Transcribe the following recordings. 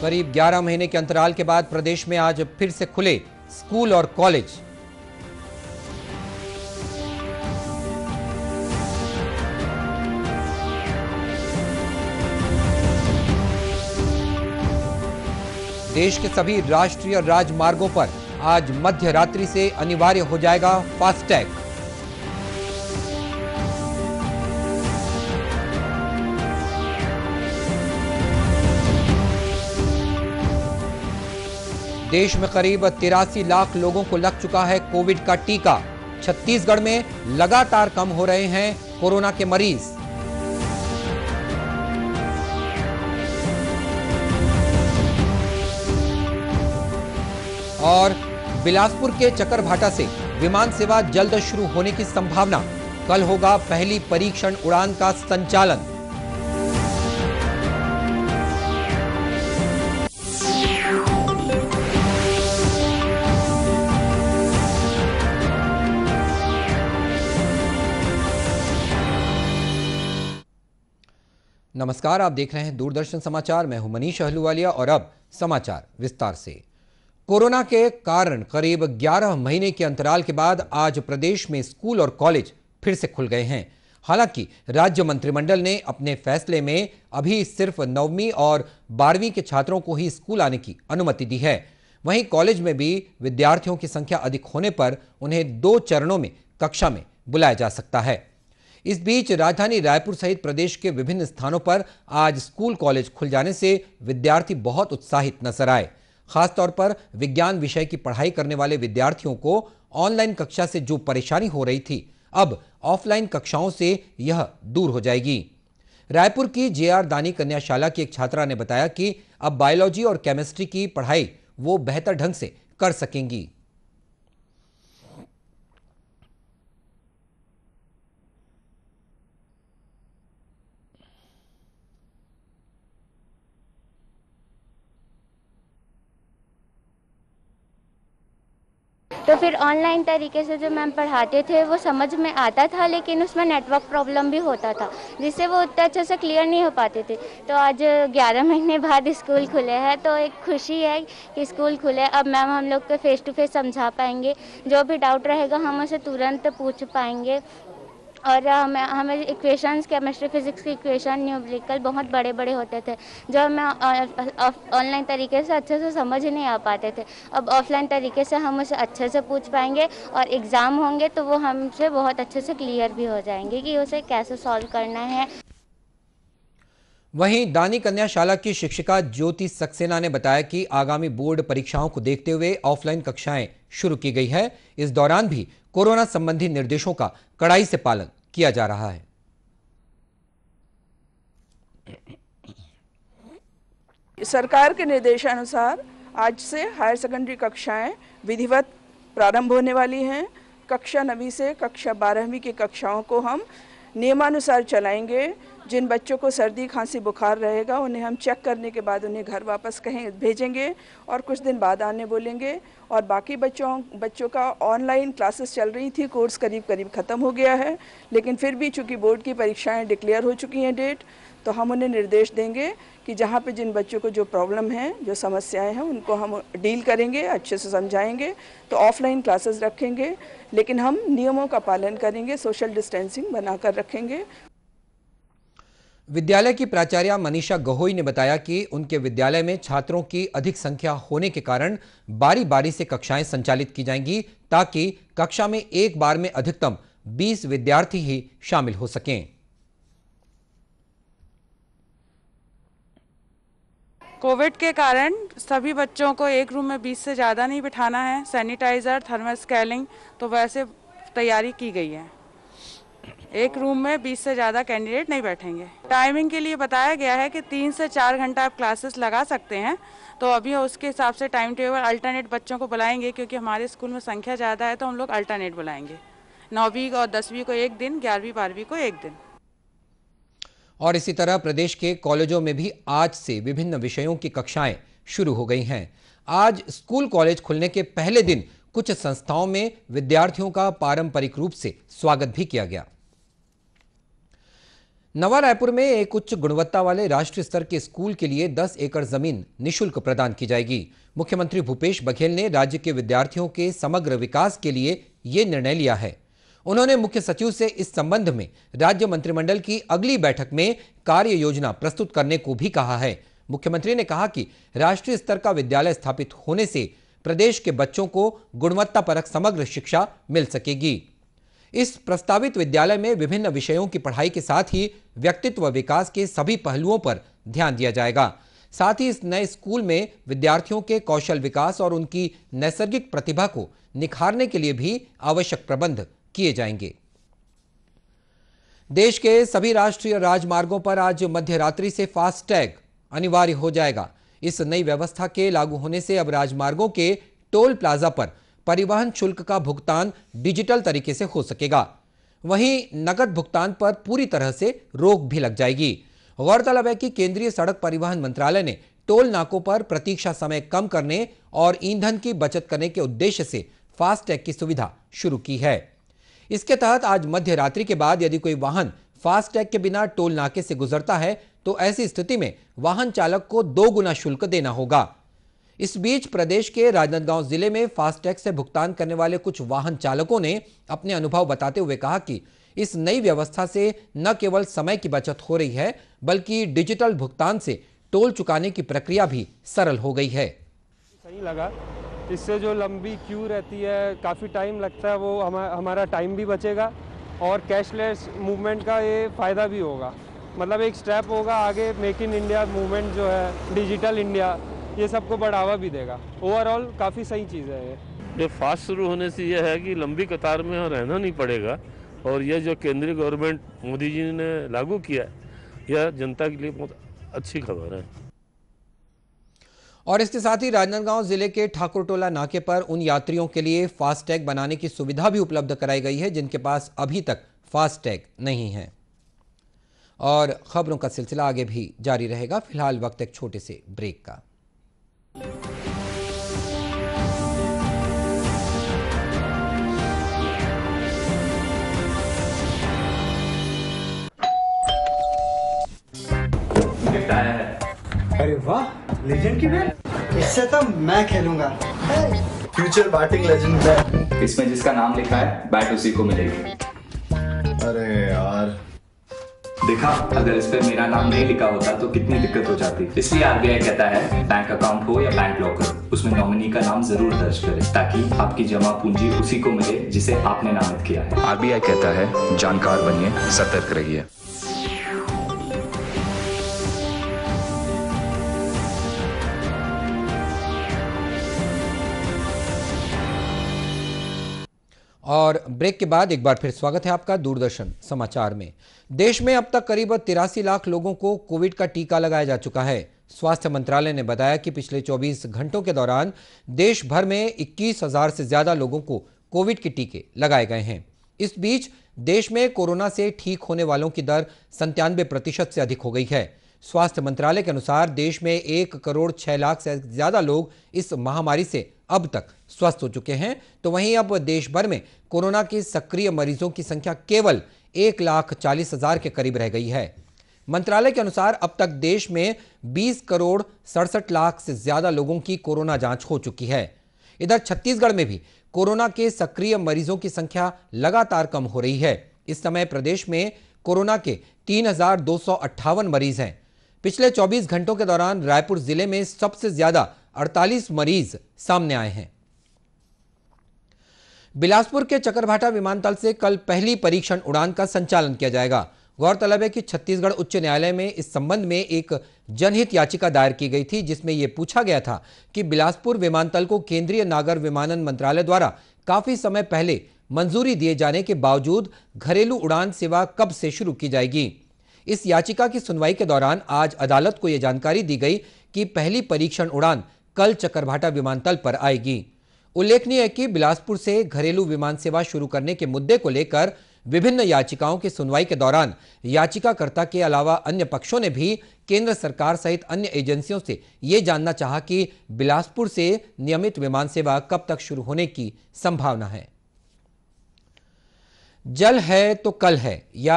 करीब 11 महीने के अंतराल के बाद प्रदेश में आज फिर से खुले स्कूल और कॉलेज देश के सभी राष्ट्रीय राजमार्गों पर आज मध्य रात्रि से अनिवार्य हो जाएगा फास्टैग देश में करीब तिरासी लाख लोगों को लग चुका है कोविड का टीका छत्तीसगढ़ में लगातार कम हो रहे हैं कोरोना के मरीज और बिलासपुर के चक्करभाटा से विमान सेवा जल्द शुरू होने की संभावना कल होगा पहली परीक्षण उड़ान का संचालन नमस्कार आप देख रहे हैं दूरदर्शन समाचार मैं हूं मनीष अहलूवालिया और अब समाचार विस्तार से कोरोना के कारण करीब 11 महीने के अंतराल के बाद आज प्रदेश में स्कूल और कॉलेज फिर से खुल गए हैं हालांकि राज्य मंत्रिमंडल ने अपने फैसले में अभी सिर्फ नौवीं और बारहवीं के छात्रों को ही स्कूल आने की अनुमति दी है वहीं कॉलेज में भी विद्यार्थियों की संख्या अधिक होने पर उन्हें दो चरणों में कक्षा में बुलाया जा सकता है इस बीच राजधानी रायपुर सहित प्रदेश के विभिन्न स्थानों पर आज स्कूल कॉलेज खुल जाने से विद्यार्थी बहुत उत्साहित नजर आए खासतौर पर विज्ञान विषय की पढ़ाई करने वाले विद्यार्थियों को ऑनलाइन कक्षा से जो परेशानी हो रही थी अब ऑफलाइन कक्षाओं से यह दूर हो जाएगी रायपुर की जेआर दानी कन्याशाला की एक छात्रा ने बताया कि अब बायोलॉजी और केमिस्ट्री की पढ़ाई वो बेहतर ढंग से कर सकेंगी तो फिर ऑनलाइन तरीके से जो मैम पढ़ाते थे वो समझ में आता था लेकिन उसमें नेटवर्क प्रॉब्लम भी होता था जिससे वो उतना अच्छे से क्लियर नहीं हो पाते थे तो आज ग्यारह महीने बाद स्कूल खुले हैं तो एक खुशी है कि स्कूल खुले अब मैम हम लोग को फेस टू फेस समझा पाएंगे जो भी डाउट रहेगा हम उसे तुरंत पूछ पाएंगे और हमें हमें इक्वेशंस केमिस्ट्री फिजिक्स के इक्वेशन न्यूमेरिकल बहुत बड़े बड़े होते थे जो हमें ऑनलाइन तरीके से अच्छे से समझ नहीं आ पाते थे अब ऑफलाइन तरीके से हम उसे अच्छे से पूछ पाएंगे और एग्ज़ाम होंगे तो वो हमसे बहुत अच्छे से क्लियर भी हो जाएंगे कि उसे कैसे सॉल्व करना है वहीं दानी कन्याशाला की शिक्षिका ज्योति सक्सेना ने बताया कि आगामी बोर्ड परीक्षाओं को देखते हुए ऑफलाइन कक्षाएं शुरू की गई है इस दौरान भी कोरोना संबंधी निर्देशों का कड़ाई से पालन किया जा रहा है सरकार के निर्देशानुसार आज से हायर सेकेंडरी कक्षाएं विधिवत प्रारंभ होने वाली हैं कक्षा नवी से कक्षा बारहवीं की कक्षाओं को हम नियमानुसार चलाएंगे जिन बच्चों को सर्दी खांसी बुखार रहेगा उन्हें हम चेक करने के बाद उन्हें घर वापस कहें भेजेंगे और कुछ दिन बाद आने बोलेंगे और बाकी बच्चों बच्चों का ऑनलाइन क्लासेस चल रही थी कोर्स करीब करीब ख़त्म हो गया है लेकिन फिर भी चूँकि बोर्ड की परीक्षाएँ डिक्लेयर हो चुकी हैं डेट तो हम उन्हें निर्देश देंगे कि जहाँ पे जिन बच्चों को जो प्रॉब्लम है जो समस्याएं हैं उनको हम डील करेंगे अच्छे से समझाएंगे तो ऑफलाइन क्लासेस रखेंगे लेकिन हम नियमों का पालन करेंगे सोशल डिस्टेंसिंग बनाकर रखेंगे विद्यालय की प्राचार्य मनीषा गहोई ने बताया कि उनके विद्यालय में छात्रों की अधिक संख्या होने के कारण बारी बारी से कक्षाएं संचालित की जाएंगी ताकि कक्षा में एक बार में अधिकतम 20 विद्यार्थी ही शामिल हो सकें कोविड के कारण सभी बच्चों को एक रूम में 20 से ज़्यादा नहीं बिठाना है सैनिटाइज़र थर्मल स्केलिंग तो वैसे तैयारी की गई है एक रूम में 20 से ज़्यादा कैंडिडेट नहीं बैठेंगे टाइमिंग के लिए बताया गया है कि तीन से चार घंटा आप क्लासेस लगा सकते हैं तो अभी उसके हिसाब से टाइम टेबल अल्टरनेट बच्चों को बुलाएंगे क्योंकि हमारे स्कूल में संख्या ज़्यादा है तो हम लोग अल्टरनेट बुलाएंगे नौवीं और दसवीं को एक दिन ग्यारहवीं बारहवीं को एक दिन और इसी तरह प्रदेश के कॉलेजों में भी आज से विभिन्न विषयों की कक्षाएं शुरू हो गई हैं आज स्कूल कॉलेज खुलने के पहले दिन कुछ संस्थाओं में विद्यार्थियों का पारंपरिक रूप से स्वागत भी किया गया नवा रायपुर में एक उच्च गुणवत्ता वाले राष्ट्रीय स्तर के स्कूल के लिए 10 एकड़ जमीन निशुल्क प्रदान की जाएगी मुख्यमंत्री भूपेश बघेल ने राज्य के विद्यार्थियों के समग्र विकास के लिए ये निर्णय लिया है उन्होंने मुख्य सचिव से इस संबंध में राज्य मंत्रिमंडल की अगली बैठक में कार्य योजना प्रस्तुत करने को भी कहा है मुख्यमंत्री ने कहा कि राष्ट्रीय स्तर का विद्यालय स्थापित होने से प्रदेश के बच्चों को गुणवत्तापरक समग्र शिक्षा मिल सकेगी इस प्रस्तावित विद्यालय में विभिन्न विषयों की पढ़ाई के साथ ही व्यक्तित्व विकास के सभी पहलुओं पर ध्यान दिया जाएगा साथ ही इस नए स्कूल में विद्यार्थियों के कौशल विकास और उनकी नैसर्गिक प्रतिभा को निखारने के लिए भी आवश्यक प्रबंध किए जाएंगे देश के सभी राष्ट्रीय राजमार्गों पर आज मध्यरात्रि से फास्टैग अनिवार्य हो जाएगा इस नई व्यवस्था के लागू होने से अब राजमार्गों के टोल प्लाजा पर परिवहन शुल्क का भुगतान डिजिटल तरीके से हो सकेगा वहीं नकद भुगतान पर पूरी तरह से रोक भी लग जाएगी गौरतलब है कि केंद्रीय सड़क परिवहन मंत्रालय ने टोल नाकों पर प्रतीक्षा समय कम करने और ईंधन की बचत करने के उद्देश्य से फास्टैग की सुविधा शुरू की है इसके तहत आज मध्य रात्रि के बाद यदि कोई वाहन फास्टैग के बिना टोल नाके से गुजरता है तो ऐसी स्थिति में वाहन चालक को दो गुना शुल्क देना होगा इस बीच प्रदेश के राजनांदगांव जिले में फास्टैग से भुगतान करने वाले कुछ वाहन चालकों ने अपने अनुभव बताते हुए कहा कि इस नई व्यवस्था से न केवल समय की बचत हो रही है बल्कि डिजिटल भुगतान से टोल चुकाने की प्रक्रिया भी सरल हो गई है सही लगा इससे जो लंबी क्यू रहती है काफ़ी टाइम लगता है वो हमा, हमारा टाइम भी बचेगा और कैशलेस मूवमेंट का ये फ़ायदा भी होगा मतलब एक स्टेप होगा आगे मेक इन इंडिया मूवमेंट जो है डिजिटल इंडिया ये सबको बढ़ावा भी देगा ओवरऑल काफ़ी सही चीज़ है ये फास्ट शुरू होने से यह है कि लंबी कतार में रहना नहीं पड़ेगा और यह जो केंद्रीय गवर्नमेंट मोदी जी ने लागू किया यह जनता के लिए बहुत अच्छी खबर है और इसके साथ ही राजनांदगांव जिले के ठाकुर टोला नाके पर उन यात्रियों के लिए फास्टैग बनाने की सुविधा भी उपलब्ध कराई गई है जिनके पास अभी तक फास्टैग नहीं है और खबरों का सिलसिला आगे भी जारी रहेगा फिलहाल वक्त एक छोटे से ब्रेक का है अरे वाह लेजेंड की बैट इससे तो मैं खेलूंगा फ्यूचर बैटिंग लेजेंड इसमें जिसका नाम लिखा है बैट उसी को मिलेगी देखा अगर इस पे मेरा नाम नहीं लिखा होता तो कितनी दिक्कत हो जाती इसलिए आरबीआई कहता है बैंक अकाउंट हो या बैंक लॉकर उसमें नॉमिनी का नाम जरूर दर्ज करें ताकि आपकी जमा पूंजी उसी को मिले जिसे आपने नामित किया है आरबीआई कहता है जानकार बनिए सतर्क रहिए और ब्रेक के बाद एक बार फिर स्वागत है आपका दूरदर्शन समाचार में देश में अब तक करीब तिरासी लाख लोगों को कोविड का टीका लगाया जा चुका है स्वास्थ्य मंत्रालय ने बताया कि पिछले 24 घंटों के दौरान देश भर में इक्कीस हजार से ज्यादा लोगों को कोविड के टीके लगाए गए हैं इस बीच देश में कोरोना से ठीक होने वालों की दर संतानवे प्रतिशत से अधिक हो गई है स्वास्थ्य मंत्रालय के अनुसार देश में एक करोड़ छह लाख से ज्यादा लोग इस महामारी से अब तक स्वस्थ हो चुके हैं तो वहीं अब देश भर में कोरोना के सक्रिय मरीजों की संख्या केवल एक लाख चालीस हजार के करीब रह गई है मंत्रालय के अनुसार अब तक देश में 20 करोड़ सड़सठ लाख से ज्यादा लोगों की कोरोना जांच हो चुकी है इधर छत्तीसगढ़ में भी कोरोना के सक्रिय मरीजों की संख्या लगातार कम हो रही है इस समय प्रदेश में कोरोना के तीन मरीज हैं पिछले 24 घंटों के दौरान रायपुर जिले में सबसे ज्यादा 48 मरीज सामने आए हैं बिलासपुर के चक्रभाटा विमानतल से कल पहली परीक्षण उड़ान का संचालन किया जाएगा गौरतलब है कि छत्तीसगढ़ उच्च न्यायालय में इस संबंध में एक जनहित याचिका दायर की गई थी जिसमें यह पूछा गया था कि बिलासपुर विमानतल को केंद्रीय नागर विमानन मंत्रालय द्वारा काफी समय पहले मंजूरी दिए जाने के बावजूद घरेलू उड़ान सेवा कब से शुरू की जाएगी इस याचिका की सुनवाई के दौरान आज अदालत को यह जानकारी दी गई कि पहली परीक्षण उड़ान कल चक्करभाटा विमानतल पर आएगी उल्लेखनीय है कि बिलासपुर से घरेलू विमान सेवा शुरू करने के मुद्दे को लेकर विभिन्न याचिकाओं की सुनवाई के दौरान याचिकाकर्ता के अलावा अन्य पक्षों ने भी केंद्र सरकार सहित अन्य एजेंसियों से ये जानना चाहा कि बिलासपुर से नियमित विमान सेवा कब तक शुरू होने की संभावना है जल है तो कल है या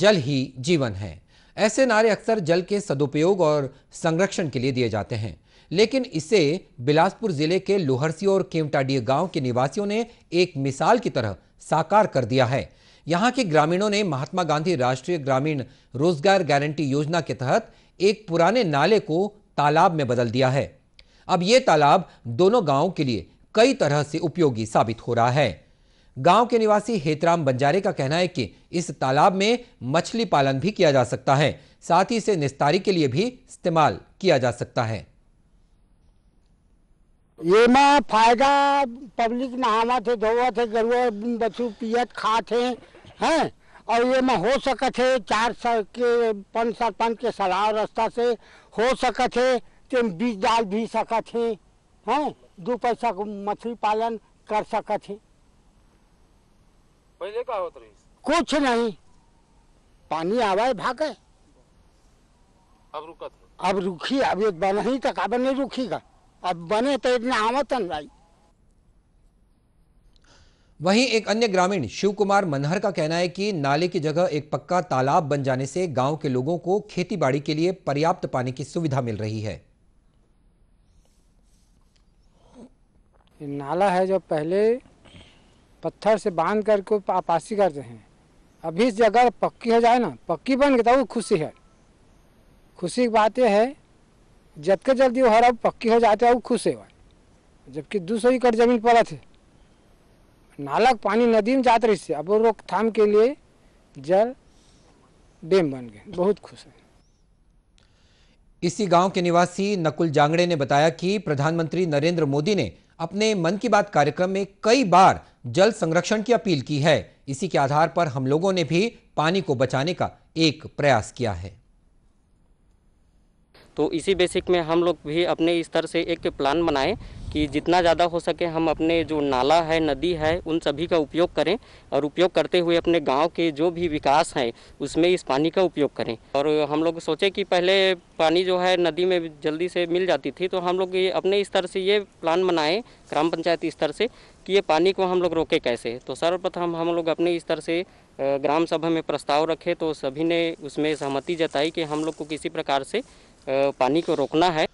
जल ही जीवन है ऐसे नारे अक्सर जल के सदुपयोग और संरक्षण के लिए दिए जाते हैं लेकिन इसे बिलासपुर जिले के लोहरसी और केवटाडीह गांव के निवासियों ने एक मिसाल की तरह साकार कर दिया है यहां के ग्रामीणों ने महात्मा गांधी राष्ट्रीय ग्रामीण रोजगार गारंटी योजना के तहत एक पुराने नाले को तालाब में बदल दिया है अब ये तालाब दोनों गांव के लिए कई तरह से उपयोगी साबित हो रहा है गांव के निवासी हेतराम बंजारे का कहना है कि इस तालाब में मछली पालन भी किया जा सकता है साथ ही इसे निस्तारी के लिए भी इस्तेमाल किया जा सकता है ये माँ फायदा पब्लिक नहावा थे धोवा थे गरुआ बच्चों पियत खाते हैं है? और ये में हो सकते थे चार साल के पाँच सरपंच के सलाह रास्ता से हो सकत थे तो बीज डाल भी सकत है हैं दो पैसा मछली पालन कर सकते है पहले का होत रही कुछ नहीं पानी आवाए भागे अब रुकत अब रुखी अब एक बन ही तक अब नहीं तो रुखीगा अब बने तो इतना आवतन भाई वहीं एक अन्य ग्रामीण शिव कुमार मनहर का कहना है कि नाले की जगह एक पक्का तालाब बन जाने से गांव के लोगों को खेतीबाड़ी के लिए पर्याप्त पानी की सुविधा मिल रही है नाला है जो पहले पत्थर से बांध करके आपासी करते हैं अभी जगह पक्की हो जाए ना पक्की बन गया वो खुशी है खुशी की बात यह है के जल्दी वो हर अब पक्की हो जाते है वो खुश है जबकि दो सौ एकड़ जमीन पड़ा थे नालक पानी नदी में जाते रही अब वो रोकथाम के लिए जल डैम बन गए बहुत खुश है इसी गांव के निवासी नकुल जांगड़े ने बताया कि प्रधानमंत्री नरेंद्र मोदी ने अपने मन की बात कार्यक्रम में कई बार जल संरक्षण की अपील की है इसी के आधार पर हम लोगों ने भी पानी को बचाने का एक प्रयास किया है तो इसी बेसिक में हम लोग भी अपने स्तर से एक प्लान बनाएं कि जितना ज़्यादा हो सके हम अपने जो नाला है नदी है उन सभी का उपयोग करें और उपयोग करते हुए अपने गांव के जो भी विकास हैं उसमें इस पानी का उपयोग करें और हम लोग सोचे कि पहले पानी जो है नदी में जल्दी से मिल जाती थी तो हम लोग ये अपने स्तर से ये प्लान बनाएं ग्राम पंचायत स्तर से कि ये पानी को हम लोग रोके कैसे तो सर्वप्रथम हम लोग अपने स्तर से ग्राम सभा में प्रस्ताव रखे तो सभी ने उसमें सहमति जताई कि हम लोग को किसी प्रकार से पानी को रोकना है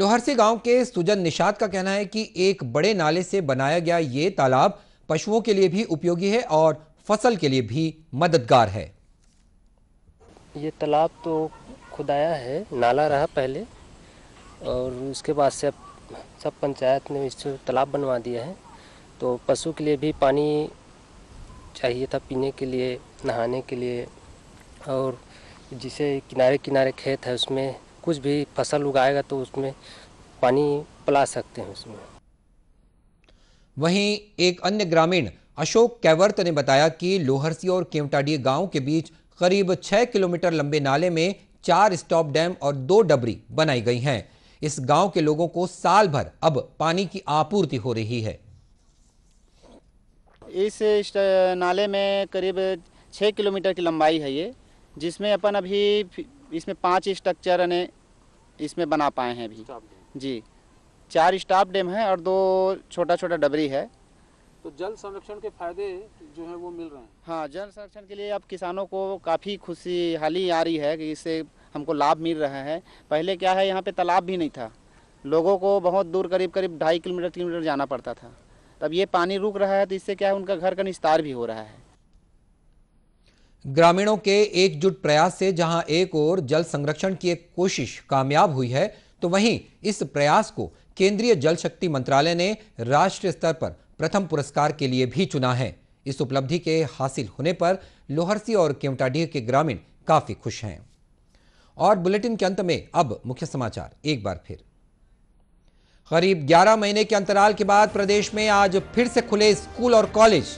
लोहरसी गांव के सुजन निषाद का कहना है कि एक बड़े नाले से बनाया गया ये तालाब पशुओं के लिए भी उपयोगी है और फसल के लिए भी मददगार है ये तालाब तो खुदाया है नाला रहा पहले और उसके बाद से अब सब पंचायत ने इस तालाब बनवा दिया है तो पशु के लिए भी पानी चाहिए था पीने के लिए नहाने के लिए और जिसे किनारे किनारे खेत है उसमें कुछ भी फसल उगाएगा तो उसमें पानी पिला सकते हैं उसमें वहीं एक अन्य ग्रामीण अशोक कैवर्त ने बताया कि लोहरसी और केवटाडी गांव के बीच करीब छह किलोमीटर लंबे नाले में चार स्टॉप डैम और दो डबरी बनाई गई हैं इस गांव के लोगों को साल भर अब पानी की आपूर्ति हो रही है इस नाले में करीब छः किलोमीटर की लंबाई है ये जिसमें अपन अभी इसमें पांच स्ट्रक्चर ने इसमें बना पाए हैं अभी जी चार स्टाफ डैम है और दो छोटा छोटा डबरी है तो जल संरक्षण के फायदे जो है वो मिल रहे हैं हाँ जल संरक्षण के लिए अब किसानों को काफ़ी खुशी हाली आ रही है कि इससे हमको लाभ मिल रहा है पहले क्या है यहाँ पे तालाब भी नहीं था लोगों को बहुत दूर करीब करीब ढाई किलोमीटर किलोमीटर जाना पड़ता था तब ये पानी रुक रहा है तो इससे क्या है उनका घर का निस्तार भी हो रहा है ग्रामीणों के एकजुट प्रयास से जहाँ एक ओर जल संरक्षण की एक कोशिश कामयाब हुई है तो वहीं इस प्रयास को केंद्रीय जल शक्ति मंत्रालय ने राष्ट्रीय स्तर पर प्रथम पुरस्कार के लिए भी चुना है इस उपलब्धि के हासिल होने पर लोहरसी और केवटाडीह के ग्रामीण काफी खुश हैं और बुलेटिन के अंत में अब मुख्य समाचार एक बार फिर करीब 11 महीने के अंतराल के बाद प्रदेश में आज फिर से खुले स्कूल और कॉलेज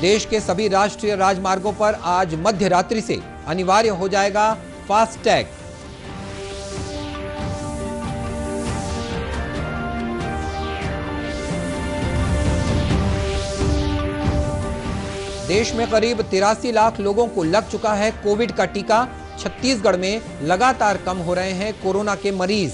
देश के सभी राष्ट्रीय राजमार्गों पर आज मध्य रात्रि से अनिवार्य हो जाएगा फास्टैग देश में करीब तिरासी लाख लोगों को लग चुका है कोविड का टीका छत्तीसगढ़ में लगातार कम हो रहे हैं कोरोना के मरीज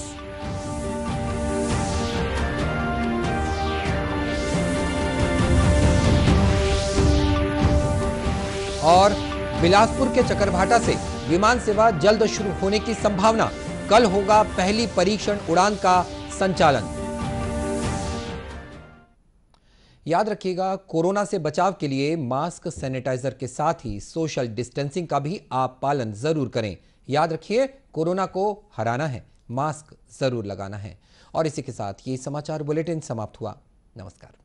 और बिलासपुर के चकरभाटा से विमान सेवा जल्द शुरू होने की संभावना कल होगा पहली परीक्षण उड़ान का संचालन याद रखिएगा कोरोना से बचाव के लिए मास्क सैनिटाइजर के साथ ही सोशल डिस्टेंसिंग का भी आप पालन जरूर करें याद रखिए कोरोना को हराना है मास्क जरूर लगाना है और इसी के साथ ये समाचार बुलेटिन समाप्त हुआ नमस्कार